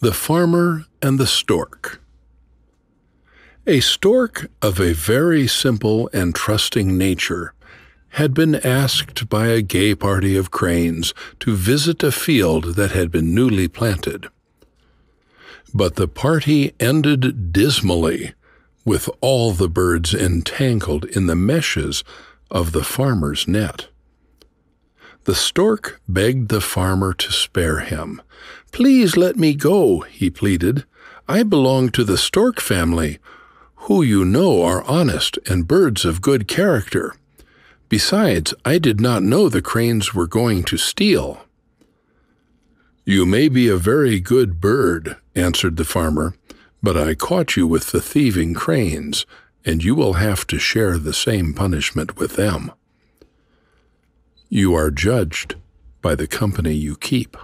The Farmer and the Stork A stork of a very simple and trusting nature had been asked by a gay party of cranes to visit a field that had been newly planted. But the party ended dismally, with all the birds entangled in the meshes of the farmer's net. The stork begged the farmer to spare him. Please let me go, he pleaded. I belong to the stork family, who you know are honest and birds of good character. Besides, I did not know the cranes were going to steal. You may be a very good bird, answered the farmer, but I caught you with the thieving cranes, and you will have to share the same punishment with them. You are judged by the company you keep.